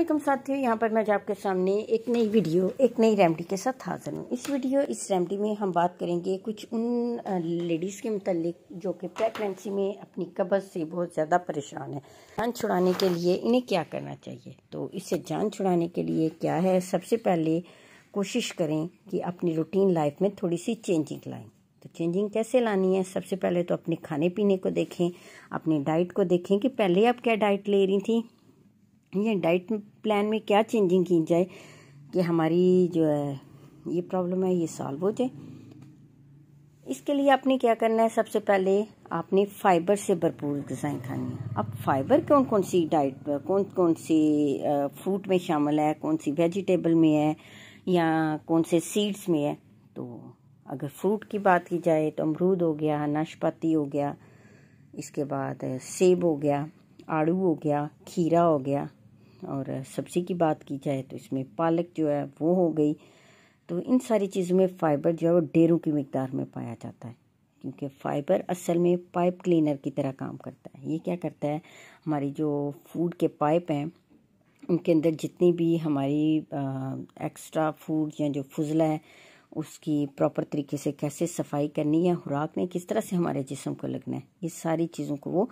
असलम साथियों यहाँ पर मैं आपके सामने एक नई वीडियो एक नई रेमडी के साथ हाजिर हूँ इस वीडियो इस रेमडी में हम बात करेंगे कुछ उन लेडीज़ के मतलब जो कि प्रेगनेंसी में अपनी कब्ज़ से बहुत ज़्यादा परेशान है जान छुड़ाने के लिए इन्हें क्या करना चाहिए तो इससे जान छुड़ाने के लिए क्या है सबसे पहले कोशिश करें कि अपनी रूटीन लाइफ में थोड़ी सी चेंजिंग लाएँ तो चेंजिंग कैसे लानी है सबसे पहले तो अपने खाने पीने को देखें अपनी डाइट को देखें कि पहले आप क्या डाइट ले रही थी ये डाइट प्लान में क्या चेंजिंग की जाए कि हमारी जो है ये प्रॉब्लम है ये सॉल्व हो जाए इसके लिए आपने क्या करना है सबसे पहले आपने फाइबर से भरपूर गज़ाएँ खानी है अब फाइबर कौन कौन सी डाइट कौन कौन सी फ्रूट में शामिल है कौन सी वेजिटेबल में है या कौन से सीड्स में है तो अगर फ्रूट की बात की जाए तो अमरूद हो गया नाशपाती हो गया इसके बाद सेब हो गया आड़ू हो गया खीरा हो गया और सब्ज़ी की बात की जाए तो इसमें पालक जो है वो हो गई तो इन सारी चीज़ों में फ़ाइबर जो है वो डेरों की मकदार में पाया जाता है क्योंकि फ़ाइबर असल में पाइप क्लीनर की तरह काम करता है ये क्या करता है हमारी जो फूड के पाइप हैं उनके अंदर जितनी भी हमारी एक्स्ट्रा फूड या जो फजला है उसकी प्रॉपर तरीके से कैसे सफाई करनी है खुराक में किस तरह से हमारे जिसम को लगना है ये सारी चीज़ों को वो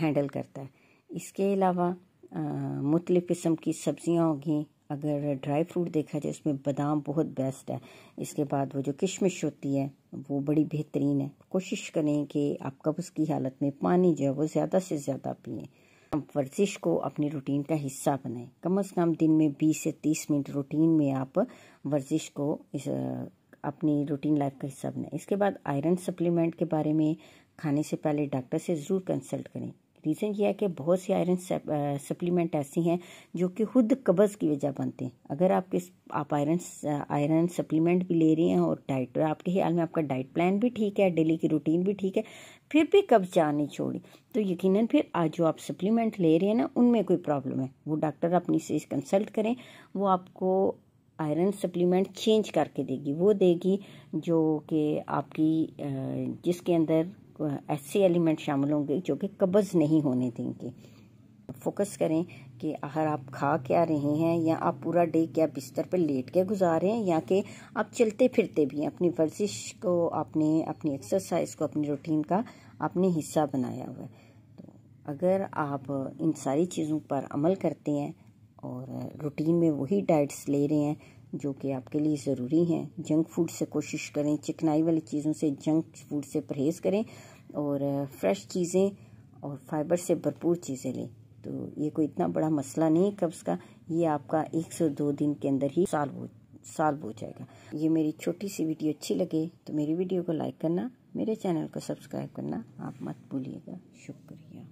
हैंडल करता है इसके अलावा मुख्तलि किस्म की सब्ज़ियाँ होगी अगर ड्राई फ्रूट देखा जाए उसमें बादाम बहुत बेस्ट है इसके बाद वो जो किशमिश होती है वो बड़ी बेहतरीन है कोशिश करें कि आप कब्ज़ की हालत में पानी जो है वो ज़्यादा से ज़्यादा पिए आप वर्जिश को अपनी रूटीन का हिस्सा बनाएं कम अज़ कम दिन में 20 से 30 मिनट रूटीन में आप वर्जिश को इस अपनी रूटीन लाइफ का हिस्सा बनाएं इसके बाद आयरन सप्लीमेंट के बारे में खाने से पहले डॉक्टर से ज़रूर कंसल्ट करें रीज़न ये है कि बहुत सी आयरन सप्लीमेंट ऐसी हैं जो कि खुद कब्ज़ की वजह बनते हैं अगर आप किस आप आयरन आयरन सप्लीमेंट भी ले रहे हैं और डाइट आपके ख्याल में आपका डाइट प्लान भी ठीक है डेली की रूटीन भी ठीक है फिर भी कब्जा नहीं छोड़ी तो यकीनन फिर आज जो आप सप्लीमेंट ले रहे हैं ना उनमें कोई प्रॉब्लम है वो डॉक्टर अपनी से कंसल्ट करें वो आपको आयरन सप्लीमेंट चेंज करके देगी वो देगी जो कि आपकी जिसके अंदर ऐसे एलिमेंट शामिल होंगे जो कि कब्ज़ नहीं होने देंगे फोकस करें कि अगर आप खा क्या रहे हैं या आप पूरा डे क्या बिस्तर पर लेट के गुजारे हैं या कि आप चलते फिरते भी हैं अपनी वर्जिश को आपने अपनी एक्सरसाइज को अपनी रूटीन का आपने हिस्सा बनाया हुआ है तो अगर आप इन सारी चीज़ों पर अमल करते हैं और रूटीन में वही डाइट्स ले रहे हैं जो कि आपके लिए ज़रूरी हैं जंक फूड से कोशिश करें चिकनाई वाली चीज़ों से जंक फूड से परहेज़ करें और फ्रेश चीज़ें और फाइबर से भरपूर चीज़ें लें तो ये कोई इतना बड़ा मसला नहीं कब्ज़ का ये आपका एक से दो दिन के अंदर ही साल हो साल हो जाएगा ये मेरी छोटी सी वीडियो अच्छी लगे तो मेरी वीडियो को लाइक करना मेरे चैनल को सब्सक्राइब करना आप मत भूलिएगा शुक्रिया